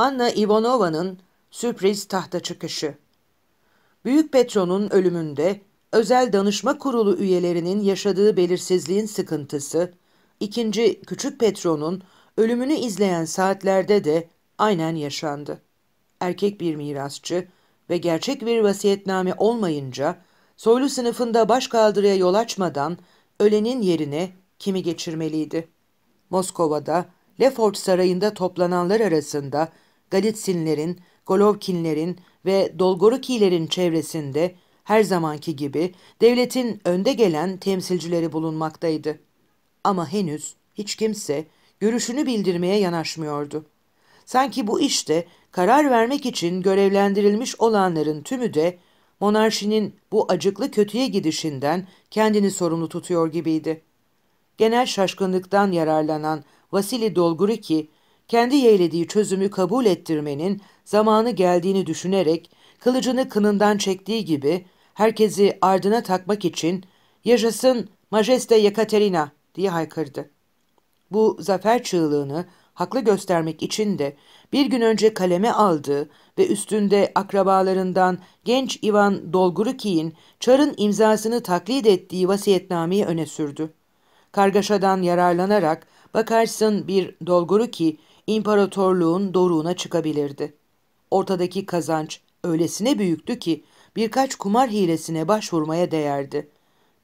Anna Ivanova'nın sürpriz tahta çıkışı. Büyük Petro'nun ölümünde özel danışma kurulu üyelerinin yaşadığı belirsizliğin sıkıntısı, ikinci Küçük Petro'nun ölümünü izleyen saatlerde de aynen yaşandı. Erkek bir mirasçı ve gerçek bir vasiyetname olmayınca soylu sınıfında baş kaldırıya yol açmadan ölenin yerine kimi geçirmeliydi. Moskova'da Lefort Sarayı'nda toplananlar arasında Galitsinlerin, Golovkinlerin ve Dolgorukilerin çevresinde her zamanki gibi devletin önde gelen temsilcileri bulunmaktaydı. Ama henüz hiç kimse görüşünü bildirmeye yanaşmıyordu. Sanki bu işte karar vermek için görevlendirilmiş olanların tümü de monarşinin bu acıklı kötüye gidişinden kendini sorumlu tutuyor gibiydi. Genel şaşkınlıktan yararlanan Vasili Dolguriki kendi yeğlediği çözümü kabul ettirmenin zamanı geldiğini düşünerek kılıcını kınından çektiği gibi herkesi ardına takmak için ''Yaşasın Majeste Yekaterina!'' diye haykırdı. Bu zafer çığlığını haklı göstermek için de bir gün önce kaleme aldığı ve üstünde akrabalarından genç Ivan Dolguruki'nin Çar'ın imzasını taklit ettiği vasiyetnameyi öne sürdü. Kargaşadan yararlanarak bakarsın bir Dolguruki imparatorluğun doruğuna çıkabilirdi. Ortadaki kazanç öylesine büyüktü ki birkaç kumar hilesine başvurmaya değerdi.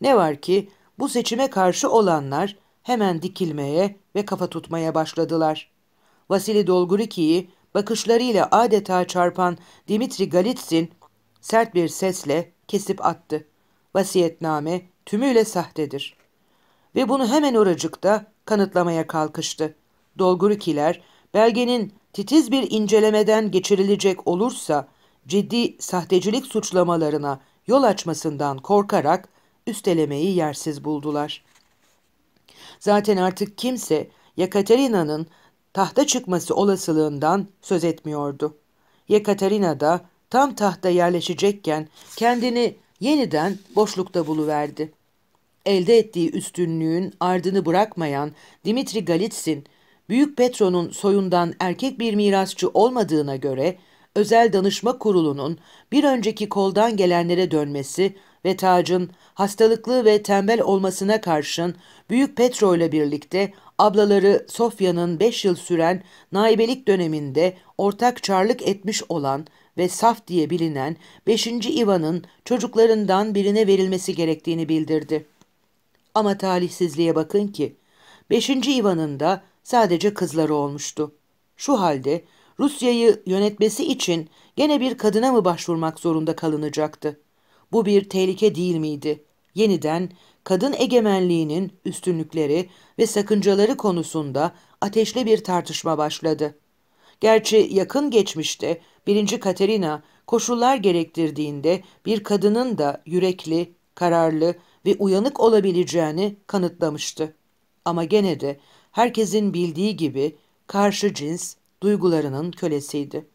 Ne var ki bu seçime karşı olanlar hemen dikilmeye ve kafa tutmaya başladılar. Vasili Dolgoriki'yi bakışlarıyla adeta çarpan Dimitri Galitsin sert bir sesle kesip attı. Vasiyetname tümüyle sahtedir. Ve bunu hemen oracıkta kanıtlamaya kalkıştı. Dolgurikiler belgenin titiz bir incelemeden geçirilecek olursa ciddi sahtecilik suçlamalarına yol açmasından korkarak üstelemeyi yersiz buldular. Zaten artık kimse Yekaterina'nın tahta çıkması olasılığından söz etmiyordu. Yekaterina da tam tahta yerleşecekken kendini yeniden boşlukta buluverdi. Elde ettiği üstünlüğün ardını bırakmayan Dimitri Galitsin Büyük Petro'nun soyundan erkek bir mirasçı olmadığına göre özel danışma kurulunun bir önceki koldan gelenlere dönmesi ve Tac'ın hastalıklı ve tembel olmasına karşın Büyük Petro ile birlikte ablaları Sofya'nın 5 yıl süren naibelik döneminde ortak çarlık etmiş olan ve saf diye bilinen 5. Ivan'ın çocuklarından birine verilmesi gerektiğini bildirdi. Ama talihsizliğe bakın ki 5. İvan'ın da sadece kızları olmuştu. Şu halde Rusya'yı yönetmesi için gene bir kadına mı başvurmak zorunda kalınacaktı? Bu bir tehlike değil miydi? Yeniden kadın egemenliğinin üstünlükleri ve sakıncaları konusunda ateşli bir tartışma başladı. Gerçi yakın geçmişte 1. Katerina koşullar gerektirdiğinde bir kadının da yürekli, kararlı ve uyanık olabileceğini kanıtlamıştı. Ama gene de herkesin bildiği gibi karşı cins duygularının kölesiydi.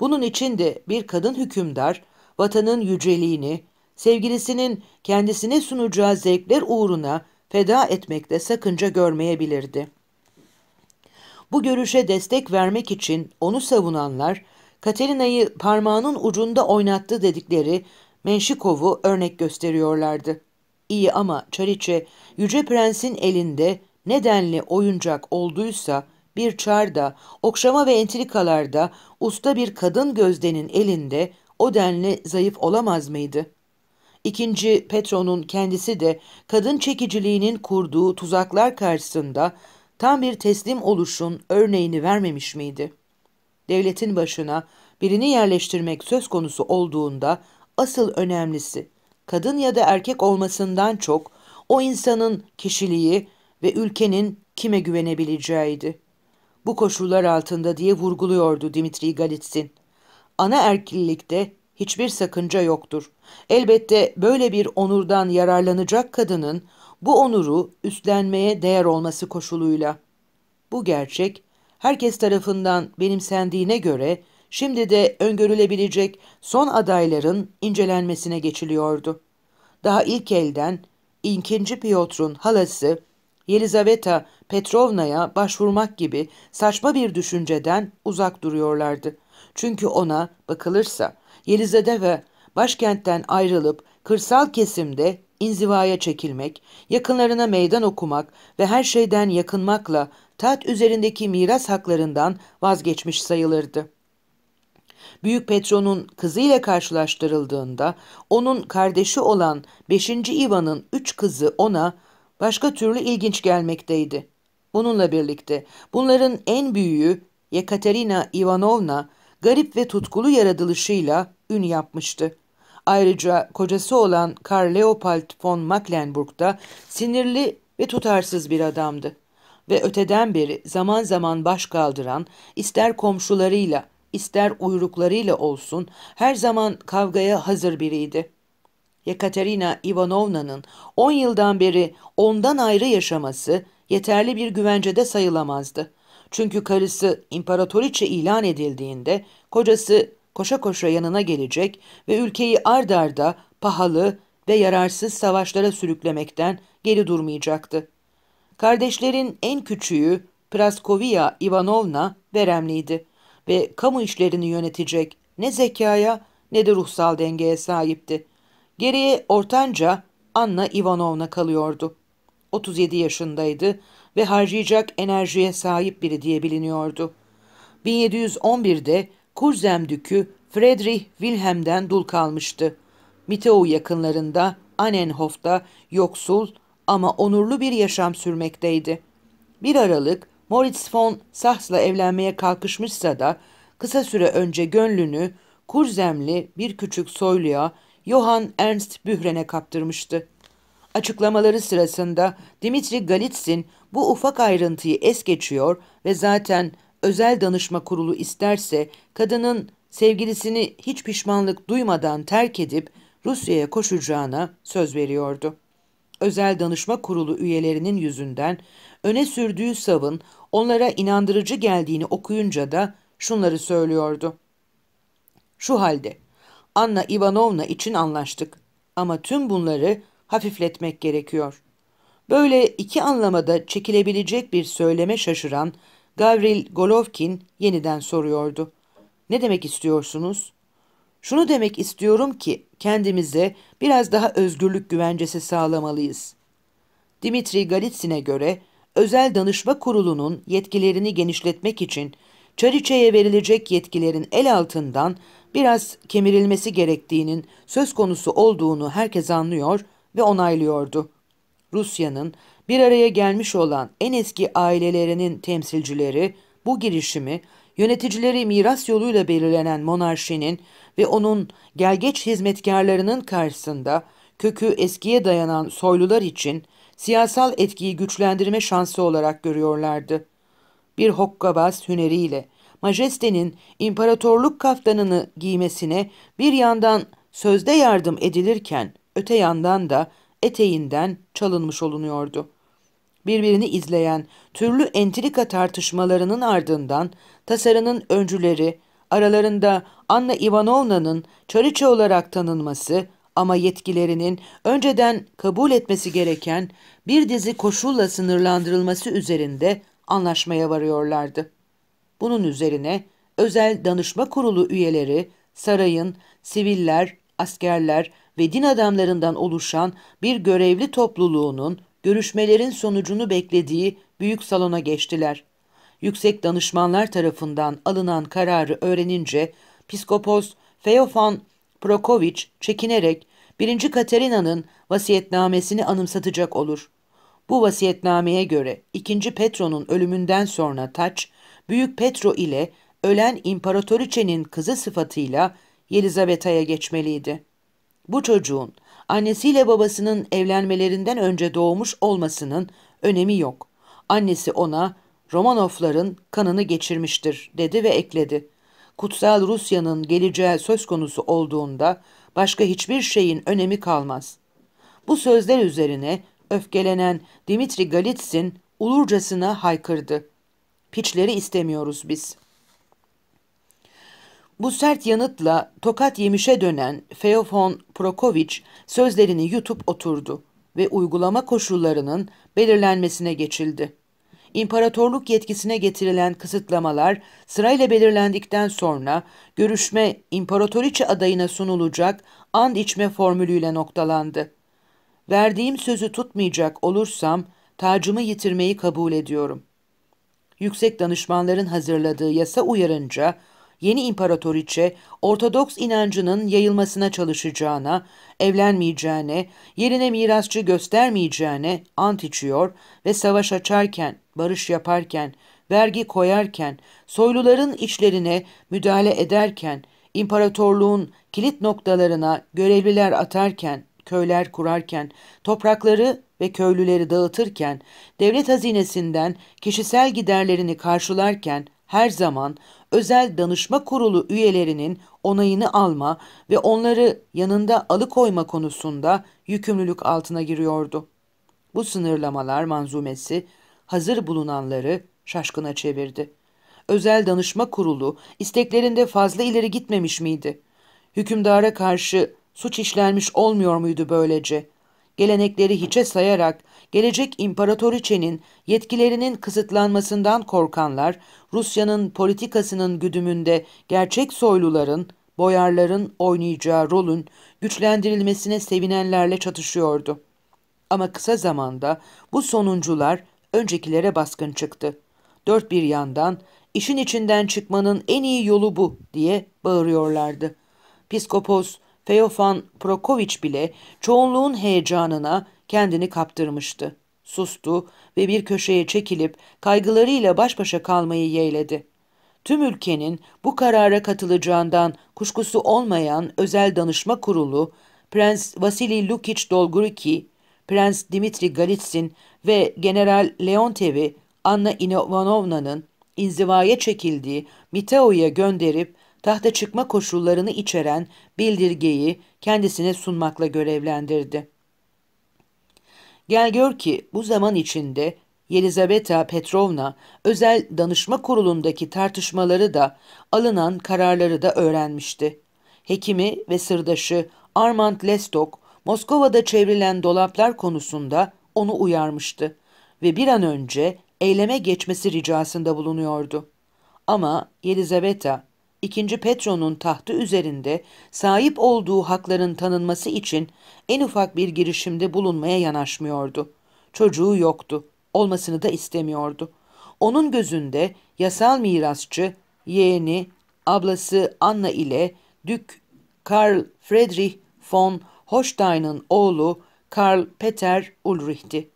Bunun için de bir kadın hükümdar vatanın yüceliğini, sevgilisinin kendisine sunacağı zevkler uğruna feda etmekte sakınca görmeyebilirdi. Bu görüşe destek vermek için onu savunanlar, Katerina'yı parmağının ucunda oynattı dedikleri Menşikov'u örnek gösteriyorlardı. İyi ama Çariçe, Yüce Prens'in elinde nedenli oyuncak olduysa bir çarda, okşama ve entrikalarda usta bir kadın gözdenin elinde o denli zayıf olamaz mıydı? İkinci Petro'nun kendisi de kadın çekiciliğinin kurduğu tuzaklar karşısında tam bir teslim oluşun örneğini vermemiş miydi? Devletin başına birini yerleştirmek söz konusu olduğunda asıl önemlisi kadın ya da erkek olmasından çok o insanın kişiliği, ve ülkenin kime güvenebileceğiydi. Bu koşullar altında diye vurguluyordu Dimitri Galitsin. Ana erkillikte hiçbir sakınca yoktur. Elbette böyle bir onurdan yararlanacak kadının bu onuru üstlenmeye değer olması koşuluyla. Bu gerçek herkes tarafından benimsendiğine göre şimdi de öngörülebilecek son adayların incelenmesine geçiliyordu. Daha ilk elden ikinci Piotr'un halası Yelizaveta Petrovna'ya başvurmak gibi saçma bir düşünceden uzak duruyorlardı. Çünkü ona bakılırsa Yelizaveta başkentten ayrılıp kırsal kesimde inzivaya çekilmek, yakınlarına meydan okumak ve her şeyden yakınmakla taht üzerindeki miras haklarından vazgeçmiş sayılırdı. Büyük Petro'nun kızıyla karşılaştırıldığında onun kardeşi olan 5. Ivan'ın üç kızı ona başka türlü ilginç gelmekteydi. Bununla birlikte bunların en büyüğü Yekaterina Ivanovna garip ve tutkulu yaratılışıyla ün yapmıştı. Ayrıca kocası olan Karl Leopold von Mecklenburg da sinirli ve tutarsız bir adamdı. Ve öteden beri zaman zaman baş kaldıran, ister komşularıyla, ister uyruklarıyla olsun her zaman kavgaya hazır biriydi.'' Yekaterina Ivanovna'nın 10 yıldan beri ondan ayrı yaşaması yeterli bir güvencede sayılamazdı. Çünkü karısı imparatoriçe ilan edildiğinde kocası koşa koşa yanına gelecek ve ülkeyi ard arda pahalı ve yararsız savaşlara sürüklemekten geri durmayacaktı. Kardeşlerin en küçüğü Praskovya Ivanovna veremliydi ve kamu işlerini yönetecek ne zekaya ne de ruhsal dengeye sahipti. Geriye ortanca Anna Ivanovna kalıyordu. 37 yaşındaydı ve harcayacak enerjiye sahip biri diye biliniyordu. 1711'de dükü Friedrich Wilhelm'den dul kalmıştı. Miteu yakınlarında Anenhof'ta yoksul ama onurlu bir yaşam sürmekteydi. Bir Aralık Moritz von Sachs'la evlenmeye kalkışmışsa da kısa süre önce gönlünü Kurzemli bir küçük soyluya Johann Ernst Bühren'e kaptırmıştı. Açıklamaları sırasında Dimitri Galitsin bu ufak ayrıntıyı es geçiyor ve zaten özel danışma kurulu isterse kadının sevgilisini hiç pişmanlık duymadan terk edip Rusya'ya koşacağına söz veriyordu. Özel danışma kurulu üyelerinin yüzünden öne sürdüğü savın onlara inandırıcı geldiğini okuyunca da şunları söylüyordu. Şu halde Anna Ivanovna için anlaştık. Ama tüm bunları hafifletmek gerekiyor. Böyle iki anlamada çekilebilecek bir söyleme şaşıran Gavril Golovkin yeniden soruyordu. Ne demek istiyorsunuz? Şunu demek istiyorum ki kendimize biraz daha özgürlük güvencesi sağlamalıyız. Dimitri Galitsin'e göre özel danışma kurulunun yetkilerini genişletmek için Çariçe'ye verilecek yetkilerin el altından biraz kemirilmesi gerektiğinin söz konusu olduğunu herkes anlıyor ve onaylıyordu. Rusya'nın bir araya gelmiş olan en eski ailelerinin temsilcileri bu girişimi yöneticileri miras yoluyla belirlenen monarşinin ve onun gelgeç hizmetkarlarının karşısında kökü eskiye dayanan soylular için siyasal etkiyi güçlendirme şansı olarak görüyorlardı. Bir hokkabaz hüneriyle majestenin imparatorluk kaftanını giymesine bir yandan sözde yardım edilirken öte yandan da eteğinden çalınmış olunuyordu. Birbirini izleyen türlü entrika tartışmalarının ardından tasarının öncüleri, aralarında Anna Ivanovna'nın çariçe olarak tanınması ama yetkilerinin önceden kabul etmesi gereken bir dizi koşulla sınırlandırılması üzerinde anlaşmaya varıyorlardı. Bunun üzerine özel danışma kurulu üyeleri, sarayın, siviller, askerler ve din adamlarından oluşan bir görevli topluluğunun görüşmelerin sonucunu beklediği büyük salona geçtiler. Yüksek danışmanlar tarafından alınan kararı öğrenince Piskopos Feofan Prokovic çekinerek 1. Katerina'nın vasiyetnamesini anımsatacak olur. Bu vasiyetnameye göre 2. Petro'nun ölümünden sonra taç Büyük Petro ile ölen İmparatoriçe'nin kızı sıfatıyla Yelizaveta'ya geçmeliydi. Bu çocuğun annesiyle babasının evlenmelerinden önce doğmuş olmasının önemi yok. Annesi ona Romanovların kanını geçirmiştir dedi ve ekledi. Kutsal Rusya'nın geleceği söz konusu olduğunda başka hiçbir şeyin önemi kalmaz. Bu sözler üzerine öfkelenen Dimitri Galitsin ulurcasına haykırdı. Piçleri istemiyoruz biz. Bu sert yanıtla tokat yemişe dönen Feofon Prokoviç sözlerini yutup oturdu ve uygulama koşullarının belirlenmesine geçildi. İmparatorluk yetkisine getirilen kısıtlamalar sırayla belirlendikten sonra görüşme imparatoriçe adayına sunulacak and içme formülüyle noktalandı. Verdiğim sözü tutmayacak olursam tacımı yitirmeyi kabul ediyorum yüksek danışmanların hazırladığı yasa uyarınca yeni imparatoriçe Ortodoks inancının yayılmasına çalışacağına, evlenmeyeceğine, yerine mirasçı göstermeyeceğine ant içiyor ve savaş açarken, barış yaparken, vergi koyarken, soyluların içlerine müdahale ederken, imparatorluğun kilit noktalarına görevliler atarken, köyler kurarken, toprakları ve köylüleri dağıtırken, devlet hazinesinden kişisel giderlerini karşılarken her zaman özel danışma kurulu üyelerinin onayını alma ve onları yanında alıkoyma konusunda yükümlülük altına giriyordu. Bu sınırlamalar manzumesi hazır bulunanları şaşkına çevirdi. Özel danışma kurulu isteklerinde fazla ileri gitmemiş miydi? Hükümdara karşı suç işlenmiş olmuyor muydu böylece? gelenekleri hiçe sayarak gelecek imparatoriçenin yetkilerinin kısıtlanmasından korkanlar, Rusya'nın politikasının güdümünde gerçek soyluların, boyarların oynayacağı rolün güçlendirilmesine sevinenlerle çatışıyordu. Ama kısa zamanda bu sonuncular öncekilere baskın çıktı. Dört bir yandan işin içinden çıkmanın en iyi yolu bu diye bağırıyorlardı. Piskopos Feofan Prokoviç bile çoğunluğun heyecanına kendini kaptırmıştı. Sustu ve bir köşeye çekilip kaygılarıyla baş başa kalmayı yeğledi. Tüm ülkenin bu karara katılacağından kuşkusu olmayan özel danışma kurulu, Prens Vasili Lukic Dolgoriki, Prens Dimitri Galitsin ve General Leontev'i Anna Ivanovna'nın inzivaya çekildiği Miteo'ya gönderip tahta çıkma koşullarını içeren bildirgeyi kendisine sunmakla görevlendirdi. Gel gör ki bu zaman içinde Yelizaveta Petrovna özel danışma kurulundaki tartışmaları da alınan kararları da öğrenmişti. Hekimi ve sırdaşı Armand Lestok Moskova'da çevrilen dolaplar konusunda onu uyarmıştı ve bir an önce eyleme geçmesi ricasında bulunuyordu. Ama Yelizaveta 2. Petro'nun tahtı üzerinde sahip olduğu hakların tanınması için en ufak bir girişimde bulunmaya yanaşmıyordu. Çocuğu yoktu, olmasını da istemiyordu. Onun gözünde yasal mirasçı, yeğeni, ablası Anna ile Dük Karl Friedrich von Holstein'ın oğlu Karl Peter Ulrich'ti.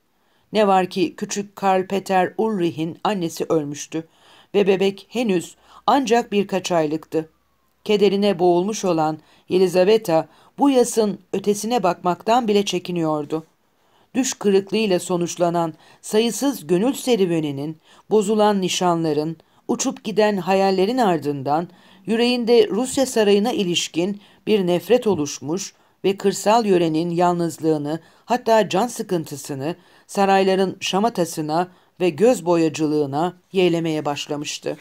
Ne var ki küçük Karl Peter Ulrich'in annesi ölmüştü ve bebek henüz ancak birkaç aylıktı. Kederine boğulmuş olan Yelizaveta bu yasın ötesine bakmaktan bile çekiniyordu. Düş kırıklığıyla sonuçlanan sayısız gönül serüveninin, bozulan nişanların, uçup giden hayallerin ardından yüreğinde Rusya sarayına ilişkin bir nefret oluşmuş ve kırsal yörenin yalnızlığını hatta can sıkıntısını sarayların şamatasına ve göz boyacılığına yeğlemeye başlamıştı.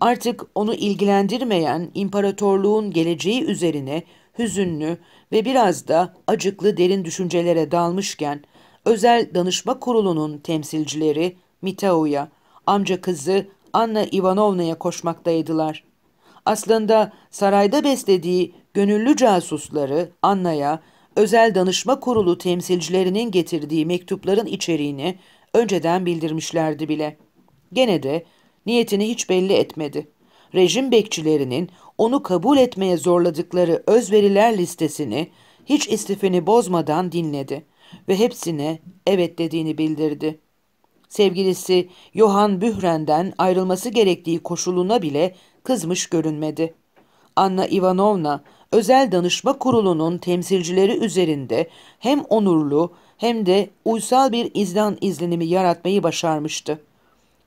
Artık onu ilgilendirmeyen imparatorluğun geleceği üzerine hüzünlü ve biraz da acıklı derin düşüncelere dalmışken özel danışma kurulunun temsilcileri Mitao'ya, amca kızı Anna Ivanovna'ya koşmaktaydılar. Aslında sarayda beslediği gönüllü casusları Anna'ya özel danışma kurulu temsilcilerinin getirdiği mektupların içeriğini önceden bildirmişlerdi bile. Gene de niyetini hiç belli etmedi. Rejim bekçilerinin onu kabul etmeye zorladıkları özveriler listesini hiç istifini bozmadan dinledi ve hepsine evet dediğini bildirdi. Sevgilisi Johan Bühren'den ayrılması gerektiği koşuluna bile kızmış görünmedi. Anna Ivanovna özel danışma kurulunun temsilcileri üzerinde hem onurlu hem de uysal bir izdan izlenimi yaratmayı başarmıştı.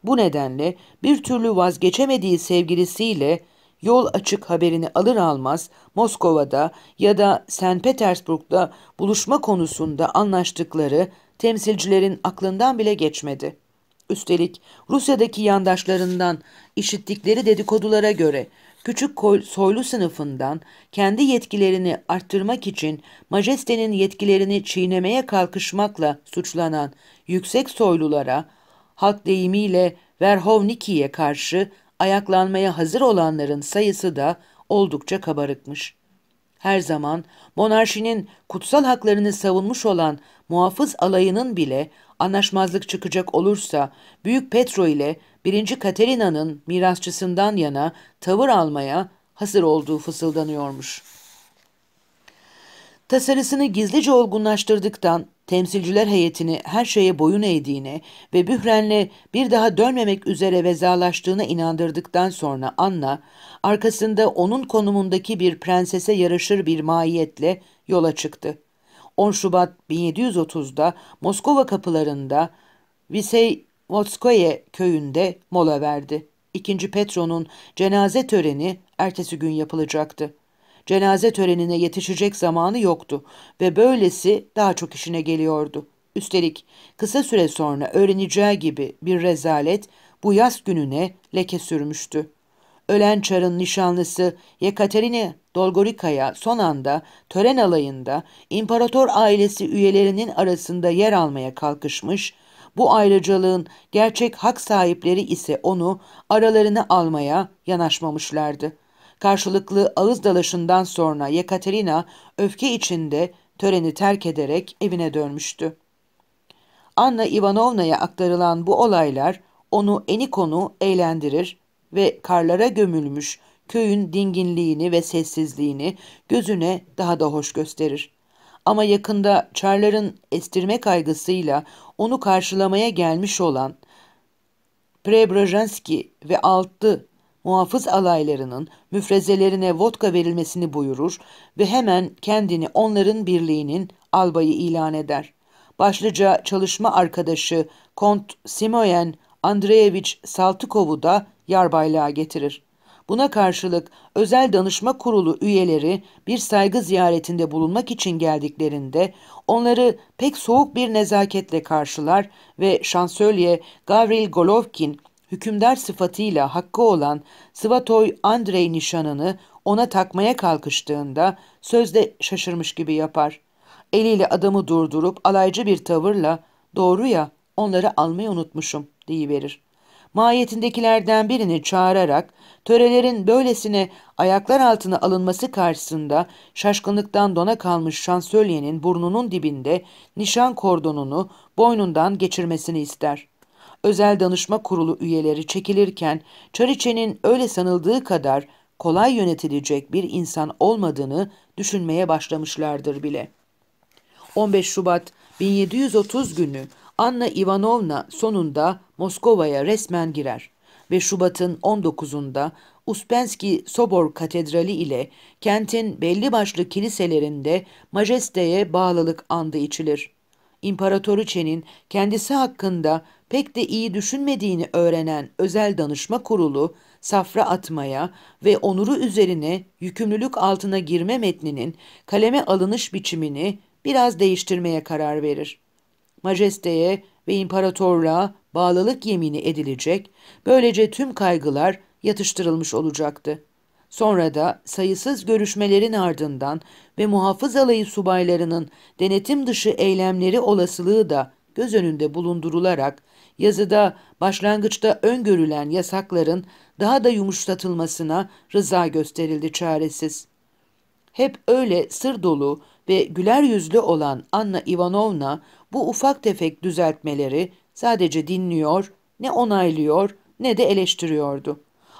Bu nedenle bir türlü vazgeçemediği sevgilisiyle yol açık haberini alır almaz Moskova'da ya da St. Petersburg'da buluşma konusunda anlaştıkları temsilcilerin aklından bile geçmedi. Üstelik Rusya'daki yandaşlarından işittikleri dedikodulara göre küçük soylu sınıfından kendi yetkilerini arttırmak için majestenin yetkilerini çiğnemeye kalkışmakla suçlanan yüksek soylulara halk deyimiyle Verhovniki'ye karşı ayaklanmaya hazır olanların sayısı da oldukça kabarıkmış. Her zaman monarşinin kutsal haklarını savunmuş olan muhafız alayının bile anlaşmazlık çıkacak olursa Büyük Petro ile 1. Katerina'nın mirasçısından yana tavır almaya hazır olduğu fısıldanıyormuş. Tasarısını gizlice olgunlaştırdıktan temsilciler heyetini her şeye boyun eğdiğine ve Bühren'le bir daha dönmemek üzere vezalaştığına inandırdıktan sonra Anna, arkasında onun konumundaki bir prensese yarışır bir maiyetle yola çıktı. 10 Şubat 1730'da Moskova kapılarında Visey Votskoye köyünde mola verdi. 2. Petro'nun cenaze töreni ertesi gün yapılacaktı. Cenaze törenine yetişecek zamanı yoktu ve böylesi daha çok işine geliyordu. Üstelik kısa süre sonra öğreneceği gibi bir rezalet bu yaz gününe leke sürmüştü. Ölen Çar'ın nişanlısı Yekaterina Dolgorika'ya son anda tören alayında imparator ailesi üyelerinin arasında yer almaya kalkışmış, bu ayrıcalığın gerçek hak sahipleri ise onu aralarına almaya yanaşmamışlardı.'' Karşılıklı ağız dalaşından sonra Yekaterina öfke içinde töreni terk ederek evine dönmüştü. Anna Ivanovna'ya aktarılan bu olaylar onu enikonu eğlendirir ve karlara gömülmüş köyün dinginliğini ve sessizliğini gözüne daha da hoş gösterir. Ama yakında çarların estirme kaygısıyla onu karşılamaya gelmiş olan Prebrajenski ve altı muhafız alaylarının müfrezelerine vodka verilmesini buyurur ve hemen kendini onların birliğinin albayı ilan eder. Başlıca çalışma arkadaşı Kont Simoyen Andreevich Saltıkov'u da yarbaylığa getirir. Buna karşılık özel danışma kurulu üyeleri bir saygı ziyaretinde bulunmak için geldiklerinde onları pek soğuk bir nezaketle karşılar ve şansölye Gavril Golovkin hükümdar sıfatıyla hakkı olan Svatoy Andrei nişanını ona takmaya kalkıştığında sözde şaşırmış gibi yapar. Eliyle adamı durdurup alaycı bir tavırla doğru ya onları almayı unutmuşum deyiverir. Mahiyetindekilerden birini çağırarak törelerin böylesine ayaklar altına alınması karşısında şaşkınlıktan dona kalmış şansölyenin burnunun dibinde nişan kordonunu boynundan geçirmesini ister özel danışma kurulu üyeleri çekilirken Çariçe'nin öyle sanıldığı kadar kolay yönetilecek bir insan olmadığını düşünmeye başlamışlardır bile. 15 Şubat 1730 günü Anna Ivanovna sonunda Moskova'ya resmen girer ve Şubat'ın 19'unda Uspenski Sobor Katedrali ile kentin belli başlı kiliselerinde majesteye bağlılık andı içilir. İmparatoriçe'nin kendisi hakkında pek de iyi düşünmediğini öğrenen özel danışma kurulu, safra atmaya ve onuru üzerine yükümlülük altına girme metninin kaleme alınış biçimini biraz değiştirmeye karar verir. Majesteye ve imparatorluğa bağlılık yemini edilecek, böylece tüm kaygılar yatıştırılmış olacaktı. Sonra da sayısız görüşmelerin ardından ve muhafız alayı subaylarının denetim dışı eylemleri olasılığı da göz önünde bulundurularak yazıda başlangıçta öngörülen yasakların daha da yumuşatılmasına rıza gösterildi çaresiz. Hep öyle sır dolu ve güler yüzlü olan Anna Ivanovna bu ufak tefek düzeltmeleri sadece dinliyor, ne onaylıyor ne de eleştiriyordu.''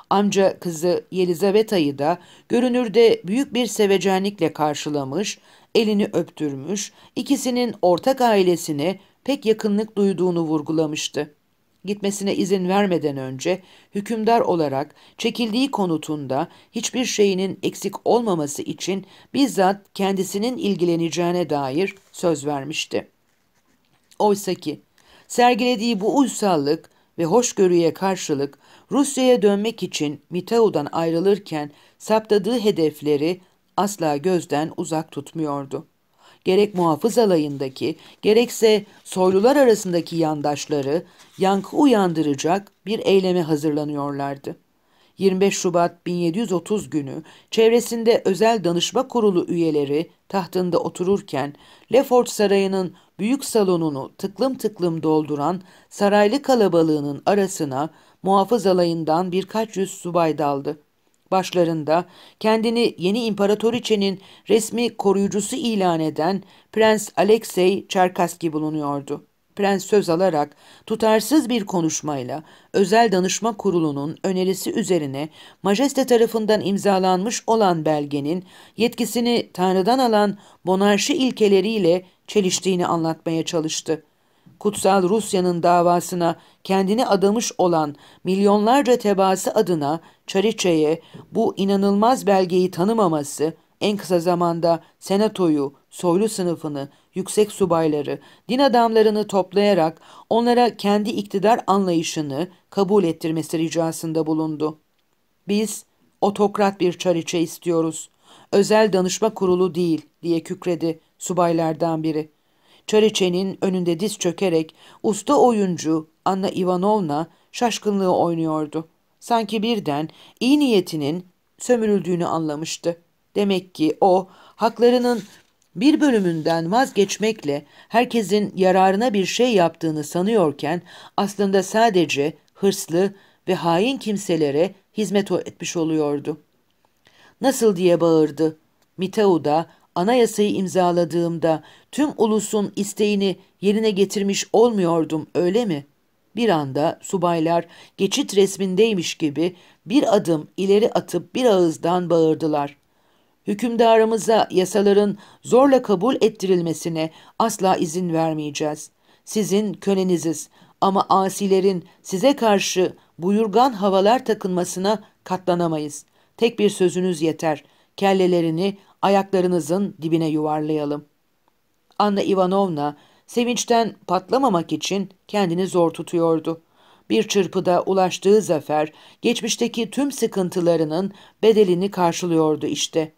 Amca kızı Yelizaveta'yı da görünürde büyük bir sevecenlikle karşılamış, elini öptürmüş, ikisinin ortak ailesine pek yakınlık duyduğunu vurgulamıştı. Gitmesine izin vermeden önce hükümdar olarak çekildiği konutunda hiçbir şeyinin eksik olmaması için bizzat kendisinin ilgileneceğine dair söz vermişti. Oysa ki sergilediği bu uysallık ve hoşgörüye karşılık Rusya'ya dönmek için Mitao'dan ayrılırken saptadığı hedefleri asla gözden uzak tutmuyordu. Gerek muhafız alayındaki, gerekse soylular arasındaki yandaşları yankı uyandıracak bir eyleme hazırlanıyorlardı. 25 Şubat 1730 günü çevresinde özel danışma kurulu üyeleri tahtında otururken Lefort Sarayı'nın büyük salonunu tıklım tıklım dolduran saraylı kalabalığının arasına muhafız alayından birkaç yüz subay daldı. Başlarında kendini yeni imparatoriçenin resmi koruyucusu ilan eden Prens Alexey Çerkaski bulunuyordu prens söz alarak tutarsız bir konuşmayla özel danışma kurulunun önerisi üzerine majeste tarafından imzalanmış olan belgenin yetkisini Tanrı'dan alan monarşi ilkeleriyle çeliştiğini anlatmaya çalıştı. Kutsal Rusya'nın davasına kendini adamış olan milyonlarca tebaası adına Çariçe'ye bu inanılmaz belgeyi tanımaması en kısa zamanda senatoyu, soylu sınıfını yüksek subayları, din adamlarını toplayarak onlara kendi iktidar anlayışını kabul ettirmesi ricasında bulundu. Biz otokrat bir çariçe istiyoruz. Özel danışma kurulu değil diye kükredi subaylardan biri. Çariçe'nin önünde diz çökerek usta oyuncu Anna Ivanovna şaşkınlığı oynuyordu. Sanki birden iyi niyetinin sömürüldüğünü anlamıştı. Demek ki o haklarının bir bölümünden vazgeçmekle herkesin yararına bir şey yaptığını sanıyorken aslında sadece hırslı ve hain kimselere hizmet etmiş oluyordu. Nasıl diye bağırdı. Mitau'da anayasayı imzaladığımda tüm ulusun isteğini yerine getirmiş olmuyordum öyle mi? Bir anda subaylar geçit resmindeymiş gibi bir adım ileri atıp bir ağızdan bağırdılar. Hükümdarımıza yasaların zorla kabul ettirilmesine asla izin vermeyeceğiz. Sizin köleniziz ama asilerin size karşı buyurgan havalar takınmasına katlanamayız. Tek bir sözünüz yeter. Kellelerini ayaklarınızın dibine yuvarlayalım. Anna Ivanovna sevinçten patlamamak için kendini zor tutuyordu. Bir çırpıda ulaştığı zafer geçmişteki tüm sıkıntılarının bedelini karşılıyordu işte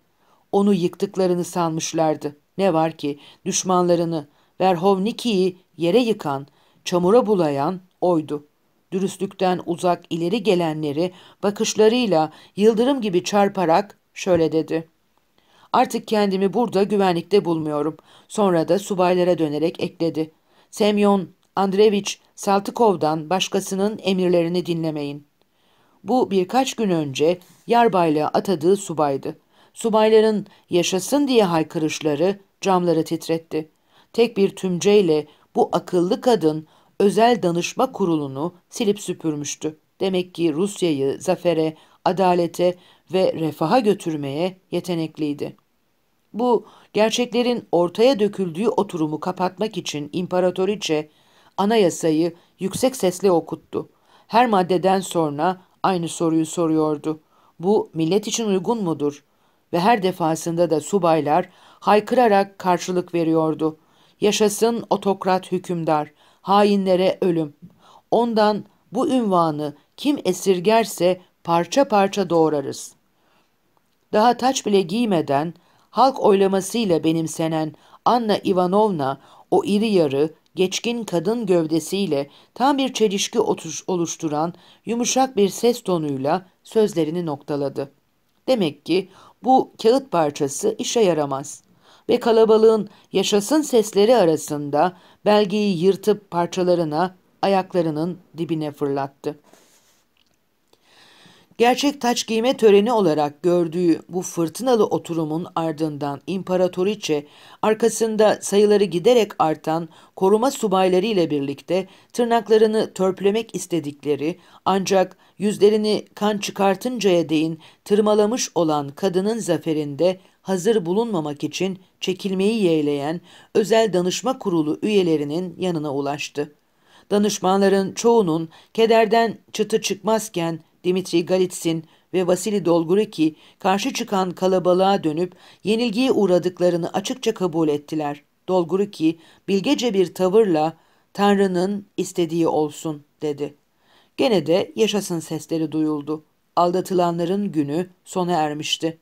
onu yıktıklarını sanmışlardı. Ne var ki düşmanlarını, Verhovniki'yi yere yıkan, çamura bulayan oydu. Dürüstlükten uzak ileri gelenleri bakışlarıyla yıldırım gibi çarparak şöyle dedi. Artık kendimi burada güvenlikte bulmuyorum. Sonra da subaylara dönerek ekledi. Semyon Andreevich Saltıkov'dan başkasının emirlerini dinlemeyin. Bu birkaç gün önce yarbaylığa atadığı subaydı. Subayların yaşasın diye haykırışları camları titretti. Tek bir tümceyle bu akıllı kadın özel danışma kurulunu silip süpürmüştü. Demek ki Rusya'yı zafere, adalete ve refaha götürmeye yetenekliydi. Bu gerçeklerin ortaya döküldüğü oturumu kapatmak için imparatoriçe anayasayı yüksek sesle okuttu. Her maddeden sonra aynı soruyu soruyordu. Bu millet için uygun mudur? ve her defasında da subaylar haykırarak karşılık veriyordu. Yaşasın otokrat hükümdar, hainlere ölüm. Ondan bu ünvanı kim esirgerse parça parça doğrarız. Daha taç bile giymeden halk oylamasıyla benimsenen Anna Ivanovna o iri yarı, geçkin kadın gövdesiyle tam bir çelişki oluşturan yumuşak bir ses tonuyla sözlerini noktaladı. Demek ki bu kağıt parçası işe yaramaz. Ve kalabalığın yaşasın sesleri arasında belgeyi yırtıp parçalarına ayaklarının dibine fırlattı. Gerçek taç giyme töreni olarak gördüğü bu fırtınalı oturumun ardından imparatoriçe arkasında sayıları giderek artan koruma subayları ile birlikte tırnaklarını törpülemek istedikleri ancak yüzlerini kan çıkartıncaya değin tırmalamış olan kadının zaferinde hazır bulunmamak için çekilmeyi yeğleyen özel danışma kurulu üyelerinin yanına ulaştı. Danışmanların çoğunun kederden çıtı çıkmazken Dimitri Galitsin ve Vasili Dolguriki karşı çıkan kalabalığa dönüp yenilgiye uğradıklarını açıkça kabul ettiler. Dolguriki bilgece bir tavırla Tanrı'nın istediği olsun dedi. Gene de yaşasın sesleri duyuldu. Aldatılanların günü sona ermişti.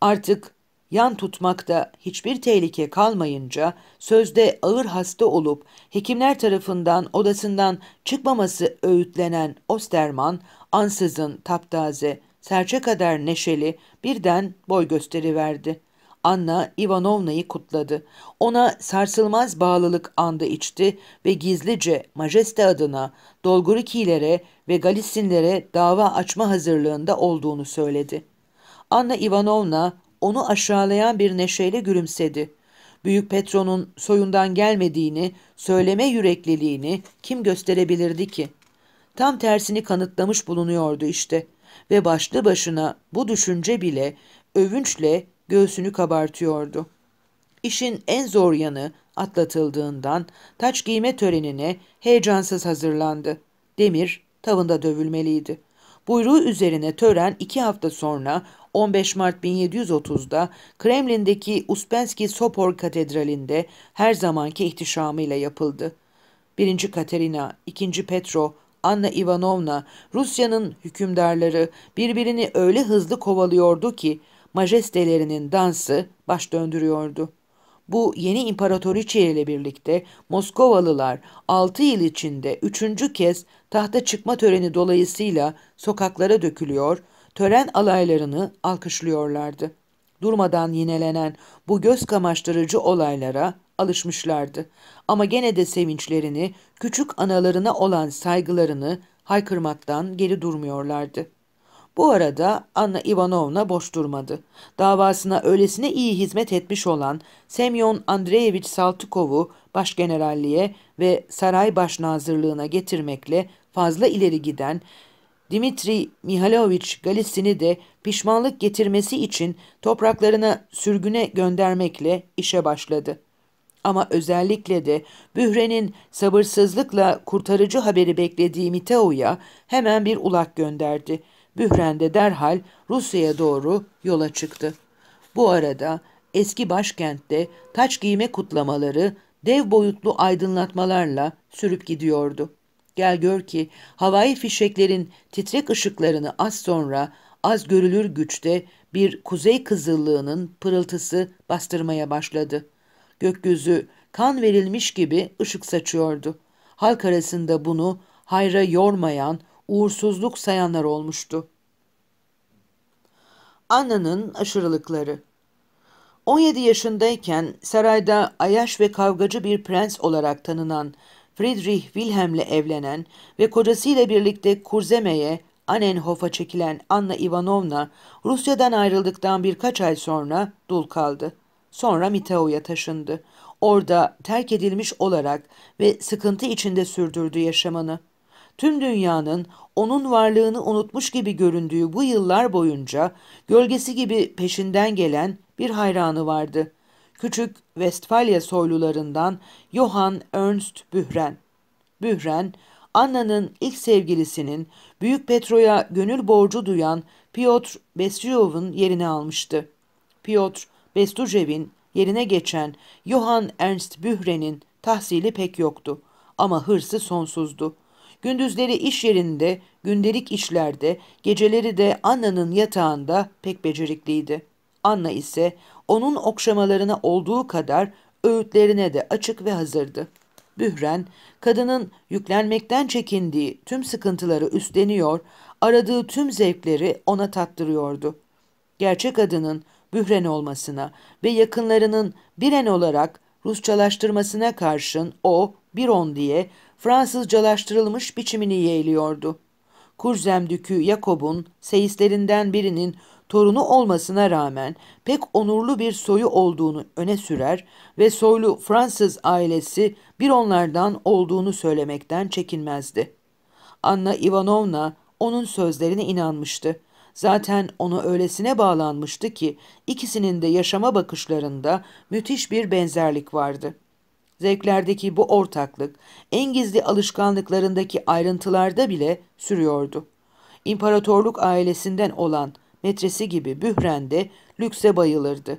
Artık Yan tutmakta hiçbir tehlike kalmayınca sözde ağır hasta olup hekimler tarafından odasından çıkmaması öğütlenen Osterman ansızın taptaze, serçe kadar neşeli birden boy gösteriverdi. Anna Ivanovna'yı kutladı. Ona sarsılmaz bağlılık andı içti ve gizlice majeste adına Dolgorukilere ve Galisinlere dava açma hazırlığında olduğunu söyledi. Anna Ivanovna onu aşağılayan bir neşeyle gülümsedi. Büyük Petro'nun soyundan gelmediğini, söyleme yürekliliğini kim gösterebilirdi ki? Tam tersini kanıtlamış bulunuyordu işte ve başlı başına bu düşünce bile övünçle göğsünü kabartıyordu. İşin en zor yanı atlatıldığından taç giyme törenine heyecansız hazırlandı. Demir tavında dövülmeliydi. Buyruğu üzerine tören iki hafta sonra 15 Mart 1730'da Kremlin'deki Uspenski Sopor Katedrali'nde her zamanki ihtişamıyla yapıldı. 1. Katerina, 2. Petro, Anna Ivanovna, Rusya'nın hükümdarları birbirini öyle hızlı kovalıyordu ki majestelerinin dansı baş döndürüyordu. Bu yeni imparatoriçe ile birlikte Moskovalılar 6 yıl içinde üçüncü kez tahta çıkma töreni dolayısıyla sokaklara dökülüyor, tören alaylarını alkışlıyorlardı. Durmadan yinelenen bu göz kamaştırıcı olaylara alışmışlardı. Ama gene de sevinçlerini, küçük analarına olan saygılarını haykırmaktan geri durmuyorlardı. Bu arada Anna Ivanovna boş durmadı. Davasına öylesine iyi hizmet etmiş olan Semyon Andreyevich Saltukov'u başgeneralliğe ve saray başnazırlığına getirmekle fazla ileri giden Dimitri Mihailoviç Galisini de pişmanlık getirmesi için topraklarına sürgüne göndermekle işe başladı. Ama özellikle de Bühre'nin sabırsızlıkla kurtarıcı haberi beklediği Miteo'ya hemen bir ulak gönderdi. Bühren de derhal Rusya'ya doğru yola çıktı. Bu arada eski başkentte taç giyme kutlamaları dev boyutlu aydınlatmalarla sürüp gidiyordu. Gel gör ki havai fişeklerin titrek ışıklarını az sonra az görülür güçte bir kuzey kızıllığının pırıltısı bastırmaya başladı. Gökyüzü kan verilmiş gibi ışık saçıyordu. Halk arasında bunu hayra yormayan, uğursuzluk sayanlar olmuştu. Anna'nın aşırılıkları 17 yaşındayken sarayda ayaş ve kavgacı bir prens olarak tanınan Friedrich Wilhelm'le evlenen ve kocasıyla birlikte Kurzeme'ye Anenhof'a çekilen Anna Ivanovna Rusya'dan ayrıldıktan birkaç ay sonra dul kaldı. Sonra Mitao'ya taşındı. Orada terk edilmiş olarak ve sıkıntı içinde sürdürdü yaşamını. Tüm dünyanın onun varlığını unutmuş gibi göründüğü bu yıllar boyunca gölgesi gibi peşinden gelen bir hayranı vardı.'' Küçük Westfalia soylularından Johann Ernst Bühren. Bühren, Anna'nın ilk sevgilisinin Büyük Petro'ya gönül borcu duyan Piotr Bestujev'in yerini almıştı. Piotr Bestujev'in yerine geçen Johann Ernst Bühren'in tahsili pek yoktu ama hırsı sonsuzdu. Gündüzleri iş yerinde, gündelik işlerde, geceleri de Anna'nın yatağında pek becerikliydi. Anna ise onun okşamalarına olduğu kadar öğütlerine de açık ve hazırdı. Bühren, kadının yüklenmekten çekindiği tüm sıkıntıları üstleniyor, aradığı tüm zevkleri ona tattırıyordu. Gerçek adının Bühren olmasına ve yakınlarının Biren olarak Rusçalaştırmasına karşın o, Biron diye Fransızcalaştırılmış biçimini yeğliyordu. Kurzemdükü Yakob'un seyislerinden birinin torunu olmasına rağmen pek onurlu bir soyu olduğunu öne sürer ve soylu Fransız ailesi bir onlardan olduğunu söylemekten çekinmezdi. Anna Ivanovna onun sözlerine inanmıştı. Zaten onu öylesine bağlanmıştı ki ikisinin de yaşama bakışlarında müthiş bir benzerlik vardı.'' Zevklerdeki bu ortaklık, en gizli alışkanlıklarındaki ayrıntılarda bile sürüyordu. İmparatorluk ailesinden olan metresi gibi bührende lükse bayılırdı.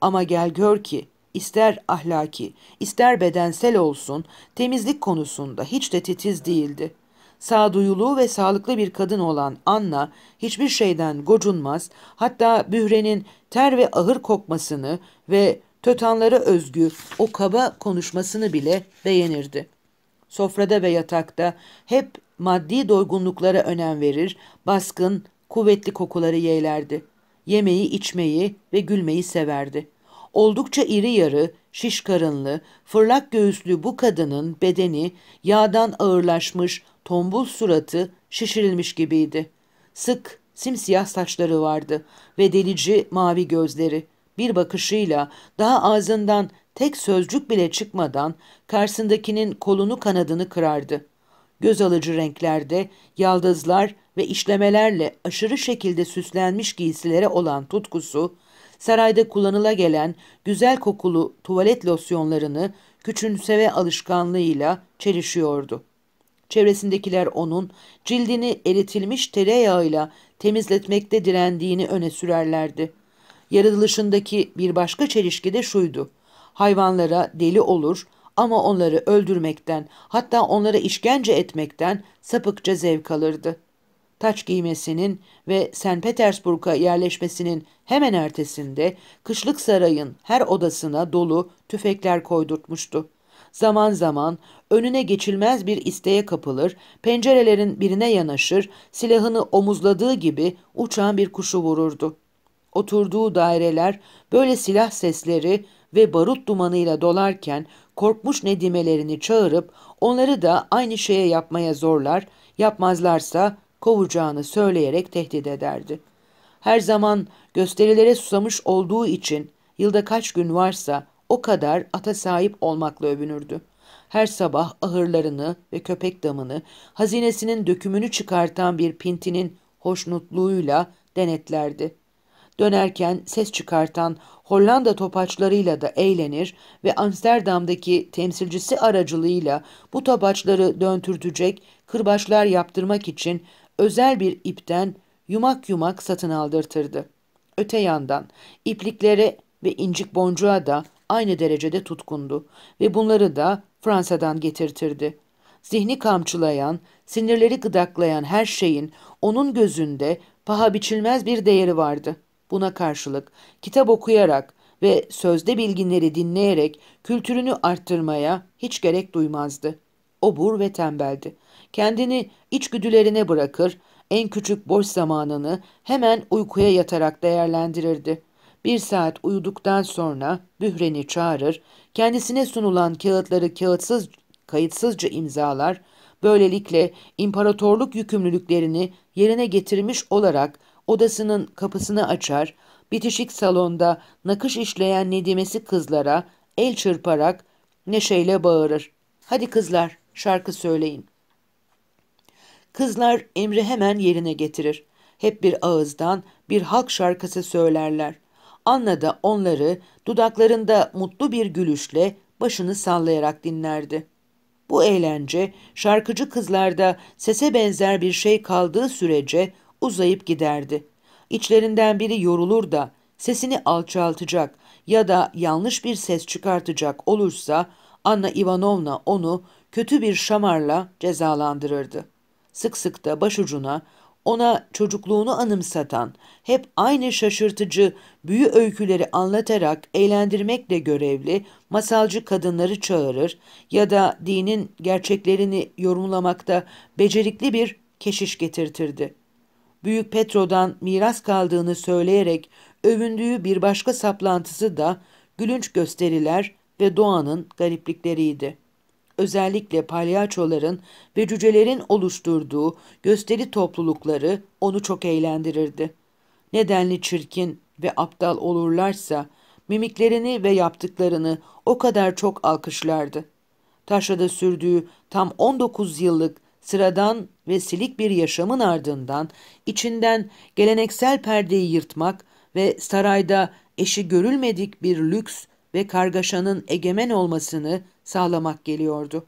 Ama gel gör ki ister ahlaki, ister bedensel olsun temizlik konusunda hiç de titiz değildi. Sağduyulu ve sağlıklı bir kadın olan Anna hiçbir şeyden gocunmaz, hatta bührenin ter ve ahır kokmasını ve tötanlara özgü o kaba konuşmasını bile beğenirdi. Sofrada ve yatakta hep maddi doygunluklara önem verir, baskın, Kuvvetli kokuları yeğlerdi. Yemeği, içmeyi ve gülmeyi severdi. Oldukça iri yarı, şiş karınlı, fırlak göğüslü bu kadının bedeni yağdan ağırlaşmış, tombul suratı şişirilmiş gibiydi. Sık, simsiyah saçları vardı ve delici mavi gözleri. Bir bakışıyla daha ağzından tek sözcük bile çıkmadan karşısındakinin kolunu kanadını kırardı göz alıcı renklerde, yaldızlar ve işlemelerle aşırı şekilde süslenmiş giysilere olan tutkusu, sarayda kullanıla gelen güzel kokulu tuvalet losyonlarını küçümseme alışkanlığıyla çelişiyordu. Çevresindekiler onun cildini eritilmiş tereyağıyla temizletmekte direndiğini öne sürerlerdi. Yaratılışındaki bir başka çelişki de şuydu. Hayvanlara deli olur, ama onları öldürmekten, hatta onlara işkence etmekten sapıkça zevk alırdı. Taç giymesinin ve St. Petersburg'a yerleşmesinin hemen ertesinde kışlık sarayın her odasına dolu tüfekler koydurtmuştu. Zaman zaman önüne geçilmez bir isteğe kapılır, pencerelerin birine yanaşır, silahını omuzladığı gibi uçan bir kuşu vururdu. Oturduğu daireler böyle silah sesleri ve barut dumanıyla dolarken korkmuş nedimelerini çağırıp onları da aynı şeye yapmaya zorlar, yapmazlarsa kovacağını söyleyerek tehdit ederdi. Her zaman gösterilere susamış olduğu için yılda kaç gün varsa o kadar ata sahip olmakla övünürdü. Her sabah ahırlarını ve köpek damını, hazinesinin dökümünü çıkartan bir pintinin hoşnutluğuyla denetlerdi.'' Dönerken ses çıkartan Hollanda topaçlarıyla da eğlenir ve Amsterdam'daki temsilcisi aracılığıyla bu topaçları döntürtecek kırbaçlar yaptırmak için özel bir ipten yumak yumak satın aldırtırdı. Öte yandan ipliklere ve incik boncuğa da aynı derecede tutkundu ve bunları da Fransa'dan getirtirdi. Zihni kamçılayan, sinirleri gıdaklayan her şeyin onun gözünde paha biçilmez bir değeri vardı.'' Buna karşılık kitap okuyarak ve sözde bilginleri dinleyerek kültürünü arttırmaya hiç gerek duymazdı. O bur ve tembeldi. Kendini içgüdülerine bırakır, en küçük boş zamanını hemen uykuya yatarak değerlendirirdi. Bir saat uyuduktan sonra Bühren'i çağırır, kendisine sunulan kağıtları kağıtsız, kayıtsızca imzalar, böylelikle imparatorluk yükümlülüklerini yerine getirmiş olarak odasının kapısını açar, bitişik salonda nakış işleyen nedimesi kızlara el çırparak neşeyle bağırır. Hadi kızlar şarkı söyleyin. Kızlar emri hemen yerine getirir. Hep bir ağızdan bir halk şarkısı söylerler. Anna da onları dudaklarında mutlu bir gülüşle başını sallayarak dinlerdi. Bu eğlence şarkıcı kızlarda sese benzer bir şey kaldığı sürece uzayıp giderdi. İçlerinden biri yorulur da sesini alçaltacak ya da yanlış bir ses çıkartacak olursa Anna Ivanovna onu kötü bir şamarla cezalandırırdı. Sık sık da başucuna ona çocukluğunu anımsatan, hep aynı şaşırtıcı büyü öyküleri anlatarak eğlendirmekle görevli masalcı kadınları çağırır ya da dinin gerçeklerini yorumlamakta becerikli bir keşiş getirtirdi.'' Büyük Petro'dan miras kaldığını söyleyerek övündüğü bir başka saplantısı da gülünç gösteriler ve doğanın gariplikleriydi. Özellikle palyaçoların ve cücelerin oluşturduğu gösteri toplulukları onu çok eğlendirirdi. Nedenli çirkin ve aptal olurlarsa mimiklerini ve yaptıklarını o kadar çok alkışlardı. Taşra'da sürdüğü tam 19 yıllık sıradan ve silik bir yaşamın ardından içinden geleneksel perdeyi yırtmak ve sarayda eşi görülmedik bir lüks ve kargaşanın egemen olmasını sağlamak geliyordu.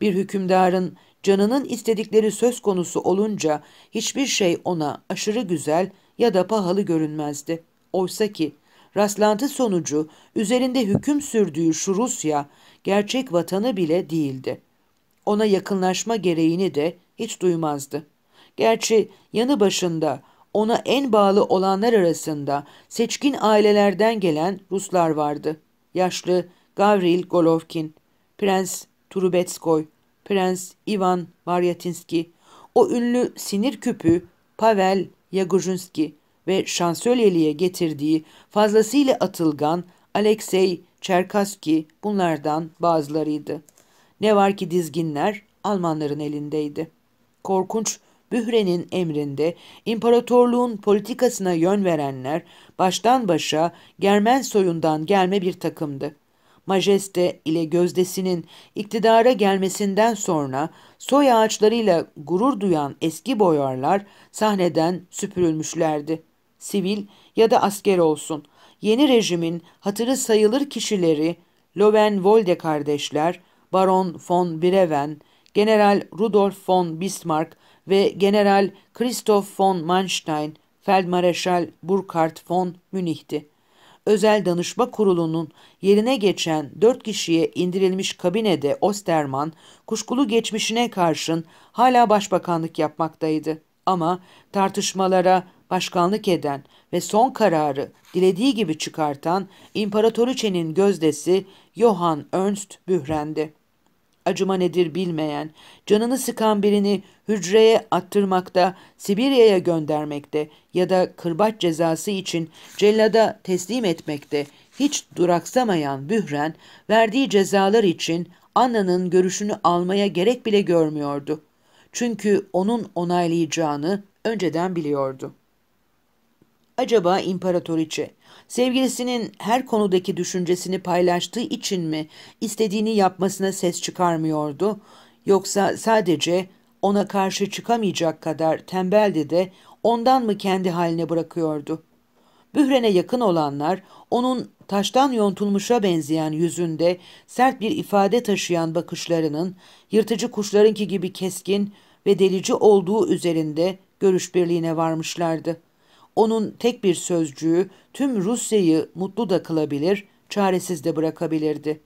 Bir hükümdarın canının istedikleri söz konusu olunca hiçbir şey ona aşırı güzel ya da pahalı görünmezdi. Oysa ki rastlantı sonucu üzerinde hüküm sürdüğü şu Rusya gerçek vatanı bile değildi. Ona yakınlaşma gereğini de hiç duymazdı. Gerçi yanı başında ona en bağlı olanlar arasında seçkin ailelerden gelen Ruslar vardı. Yaşlı Gavril Golovkin, Prens Turubetskoy, Prens Ivan Varyatinski, o ünlü sinir küpü Pavel Yagujinski ve şansölyeliye getirdiği fazlasıyla atılgan Alexey Çerkaski bunlardan bazılarıydı. Ne var ki dizginler Almanların elindeydi korkunç Bühre'nin emrinde imparatorluğun politikasına yön verenler baştan başa Germen soyundan gelme bir takımdı. Majeste ile gözdesinin iktidara gelmesinden sonra soy ağaçlarıyla gurur duyan eski boyarlar sahneden süpürülmüşlerdi. Sivil ya da asker olsun. Yeni rejimin hatırı sayılır kişileri Löwen Volde kardeşler, Baron von Breven, General Rudolf von Bismarck ve General Christoph von Manstein, Feldmareşal Burkhard von Münih'ti. Özel Danışma Kurulu'nun yerine geçen dört kişiye indirilmiş kabinede Osterman, kuşkulu geçmişine karşın hala başbakanlık yapmaktaydı. Ama tartışmalara başkanlık eden ve son kararı dilediği gibi çıkartan İmparatoriçe'nin gözdesi Johann Ernst Bühren'di acıma nedir bilmeyen, canını sıkan birini hücreye attırmakta, Sibirya'ya göndermekte ya da kırbaç cezası için cellada teslim etmekte hiç duraksamayan Bühren, verdiği cezalar için Anna'nın görüşünü almaya gerek bile görmüyordu. Çünkü onun onaylayacağını önceden biliyordu. Acaba imparatoriçe Sevgilisinin her konudaki düşüncesini paylaştığı için mi istediğini yapmasına ses çıkarmıyordu yoksa sadece ona karşı çıkamayacak kadar tembeldi de ondan mı kendi haline bırakıyordu? Bührene yakın olanlar onun taştan yontulmuşa benzeyen yüzünde sert bir ifade taşıyan bakışlarının yırtıcı kuşlarınki gibi keskin ve delici olduğu üzerinde görüş birliğine varmışlardı. Onun tek bir sözcüğü tüm Rusya'yı mutlu da kılabilir, çaresiz de bırakabilirdi.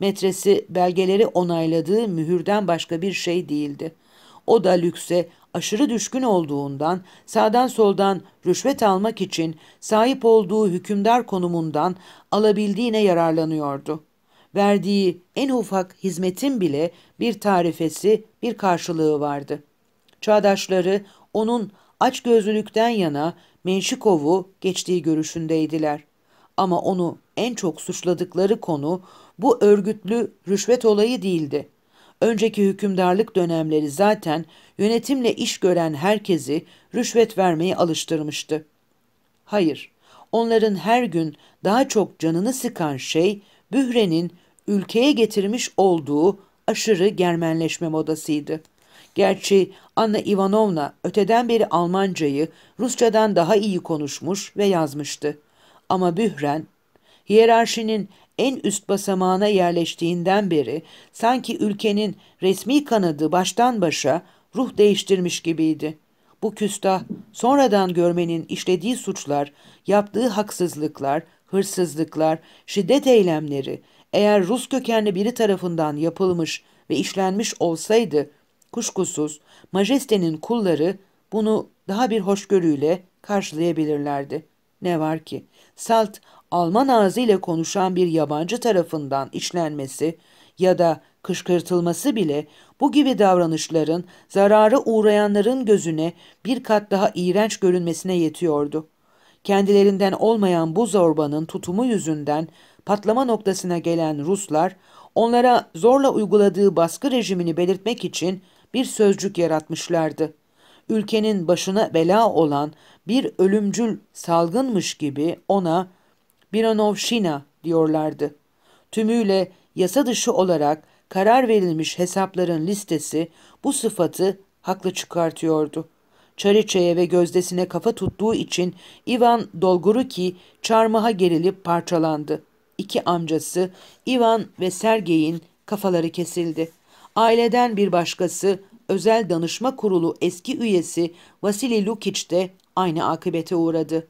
Metresi belgeleri onayladığı mühürden başka bir şey değildi. O da lükse aşırı düşkün olduğundan, sağdan soldan rüşvet almak için sahip olduğu hükümdar konumundan alabildiğine yararlanıyordu. Verdiği en ufak hizmetin bile bir tarifesi, bir karşılığı vardı. Çağdaşları onun açgözlülükten yana Menşikov'u geçtiği görüşündeydiler. Ama onu en çok suçladıkları konu bu örgütlü rüşvet olayı değildi. Önceki hükümdarlık dönemleri zaten yönetimle iş gören herkesi rüşvet vermeye alıştırmıştı. Hayır, onların her gün daha çok canını sıkan şey Bühre'nin ülkeye getirmiş olduğu aşırı germenleşme modasıydı. Gerçi Anna Ivanovna öteden beri Almancayı Rusçadan daha iyi konuşmuş ve yazmıştı. Ama Bühren, hiyerarşinin en üst basamağına yerleştiğinden beri sanki ülkenin resmi kanadı baştan başa ruh değiştirmiş gibiydi. Bu küstah sonradan görmenin işlediği suçlar, yaptığı haksızlıklar, hırsızlıklar, şiddet eylemleri eğer Rus kökenli biri tarafından yapılmış ve işlenmiş olsaydı Kuşkusuz majestenin kulları bunu daha bir hoşgörüyle karşılayabilirlerdi. Ne var ki salt Alman ağzıyla konuşan bir yabancı tarafından işlenmesi ya da kışkırtılması bile bu gibi davranışların zararı uğrayanların gözüne bir kat daha iğrenç görünmesine yetiyordu. Kendilerinden olmayan bu zorbanın tutumu yüzünden patlama noktasına gelen Ruslar onlara zorla uyguladığı baskı rejimini belirtmek için bir sözcük yaratmışlardı. Ülkenin başına bela olan bir ölümcül salgınmış gibi ona Biranovşina diyorlardı. Tümüyle yasa dışı olarak karar verilmiş hesapların listesi bu sıfatı haklı çıkartıyordu. Çariçe'ye ve gözdesine kafa tuttuğu için Ivan Dolgoruki çarmıha gerilip parçalandı. İki amcası Ivan ve Sergey'in kafaları kesildi. Aileden bir başkası Özel Danışma Kurulu eski üyesi Vasili Lukic de aynı akıbete uğradı.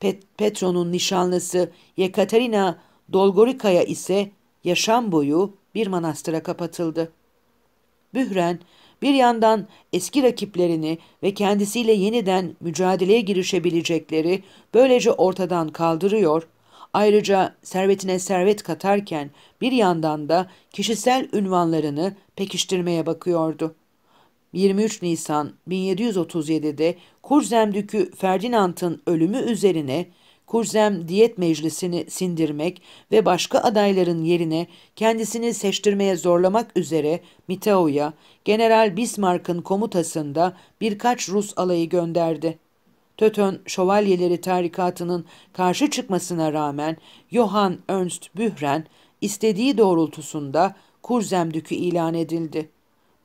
Pet Petro'nun nişanlısı Yekaterina Dolgorika'ya ise yaşam boyu bir manastıra kapatıldı. Bühren bir yandan eski rakiplerini ve kendisiyle yeniden mücadeleye girişebilecekleri böylece ortadan kaldırıyor, Ayrıca servetine servet katarken bir yandan da kişisel ünvanlarını pekiştirmeye bakıyordu. 23 Nisan 1737'de Kurzemdükü Ferdinand'ın ölümü üzerine Kurzem Diyet Meclisi'ni sindirmek ve başka adayların yerine kendisini seçtirmeye zorlamak üzere Mitao'ya General Bismarck'ın komutasında birkaç Rus alayı gönderdi. Tötön Şövalyeleri tarikatının karşı çıkmasına rağmen Johann Ernst Bühren istediği doğrultusunda Kurzemdük'ü ilan edildi.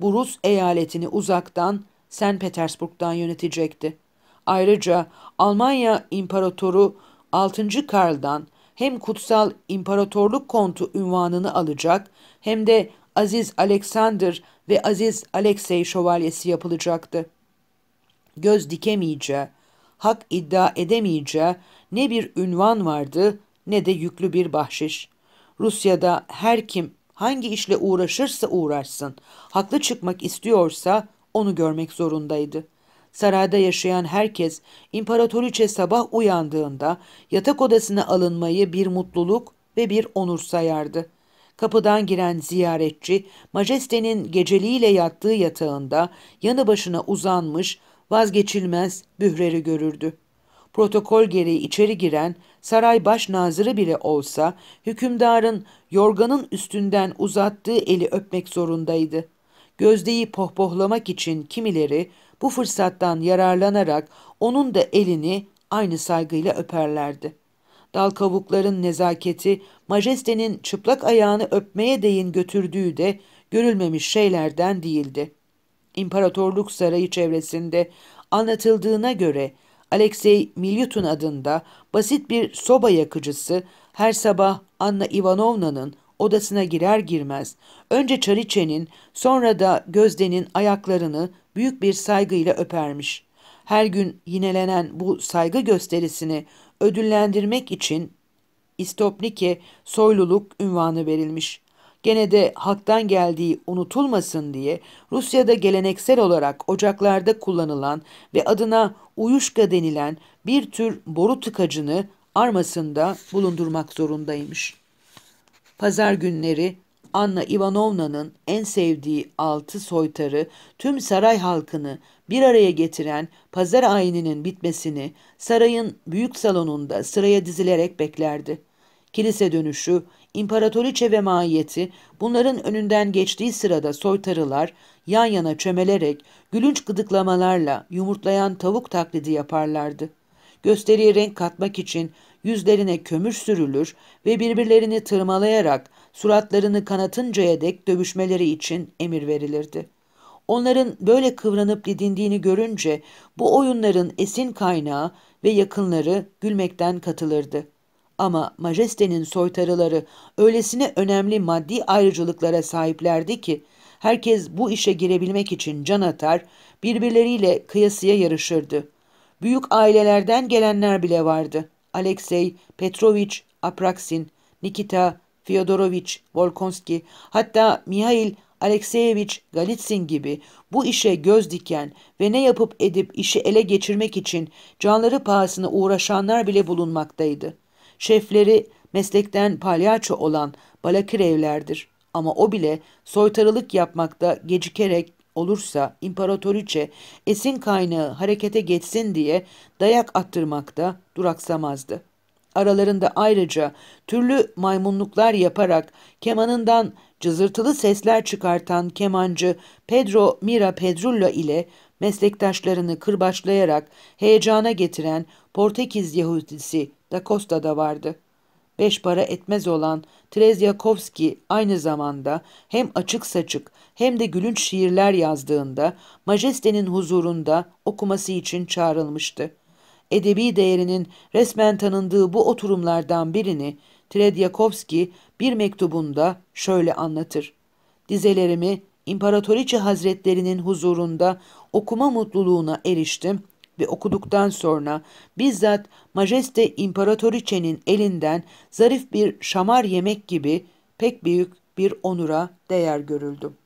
Bu Rus eyaletini uzaktan Sen Petersburg'dan yönetecekti. Ayrıca Almanya İmparatoru 6. Karl'dan hem kutsal İmparatorluk kontu ünvanını alacak hem de Aziz Alexander ve Aziz Alexey şövalyesi yapılacaktı. Göz dikemeyeceği, hak iddia edemeyeceği ne bir ünvan vardı ne de yüklü bir bahşiş. Rusya'da her kim hangi işle uğraşırsa uğraşsın, haklı çıkmak istiyorsa onu görmek zorundaydı. Sarayda yaşayan herkes imparatoriçe sabah uyandığında yatak odasına alınmayı bir mutluluk ve bir onur sayardı. Kapıdan giren ziyaretçi, majestenin geceliğiyle yattığı yatağında yanı başına uzanmış, vazgeçilmez bühreri görürdü. Protokol gereği içeri giren saray baş nazırı bile olsa hükümdarın yorganın üstünden uzattığı eli öpmek zorundaydı. Gözdeyi pohpohlamak için kimileri bu fırsattan yararlanarak onun da elini aynı saygıyla öperlerdi. Dal kavukların nezaketi, majestenin çıplak ayağını öpmeye değin götürdüğü de görülmemiş şeylerden değildi.'' İmparatorluk Sarayı çevresinde anlatıldığına göre Alexey Milyutin adında basit bir soba yakıcısı her sabah Anna Ivanovna'nın odasına girer girmez önce Çariçe'nin sonra da Gözde'nin ayaklarını büyük bir saygıyla öpermiş. Her gün yinelenen bu saygı gösterisini ödüllendirmek için İstopnike soyluluk ünvanı verilmiş. Gene de haktan geldiği unutulmasın diye Rusya'da geleneksel olarak ocaklarda kullanılan ve adına uyuşka denilen bir tür boru tıkacını armasında bulundurmak zorundaymış. Pazar günleri Anna Ivanovna'nın en sevdiği altı soytarı tüm saray halkını bir araya getiren pazar ayininin bitmesini sarayın büyük salonunda sıraya dizilerek beklerdi. Kilise dönüşü İmparatoriçe ve mahiyeti bunların önünden geçtiği sırada soytarılar yan yana çömelerek gülünç gıdıklamalarla yumurtlayan tavuk taklidi yaparlardı. Gösteriye renk katmak için yüzlerine kömür sürülür ve birbirlerini tırmalayarak suratlarını kanatıncaya dek dövüşmeleri için emir verilirdi. Onların böyle kıvranıp didindiğini görünce bu oyunların esin kaynağı ve yakınları gülmekten katılırdı.'' Ama majestenin soytarıları öylesine önemli maddi ayrıcalıklara sahiplerdi ki herkes bu işe girebilmek için can atar, birbirleriyle kıyasıya yarışırdı. Büyük ailelerden gelenler bile vardı. Alexey, Petrovich, Apraksin, Nikita, Fyodorovich, Volkonski, hatta Mihail Alekseyevich Galitsin gibi bu işe göz diken ve ne yapıp edip işi ele geçirmek için canları pahasına uğraşanlar bile bulunmaktaydı. Şefleri meslekten palyaço olan balakirevlerdir. Ama o bile soytarılık yapmakta gecikerek olursa imparatoriçe esin kaynağı harekete geçsin diye dayak attırmakta duraksamazdı. Aralarında ayrıca türlü maymunluklar yaparak kemanından cızırtılı sesler çıkartan kemancı Pedro Mira Pedrulla ile meslektaşlarını kırbaçlayarak heyecana getiren Portekiz Yahudisi da Costa da vardı. Beş para etmez olan Trezyakovski aynı zamanda hem açık saçık hem de gülünç şiirler yazdığında majestenin huzurunda okuması için çağrılmıştı. Edebi değerinin resmen tanındığı bu oturumlardan birini Tredyakovski bir mektubunda şöyle anlatır. Dizelerimi İmparatoriçe Hazretlerinin huzurunda okuma mutluluğuna eriştim ve okuduktan sonra bizzat Majeste İmparatoriçe'nin elinden zarif bir şamar yemek gibi pek büyük bir onura değer görüldüm.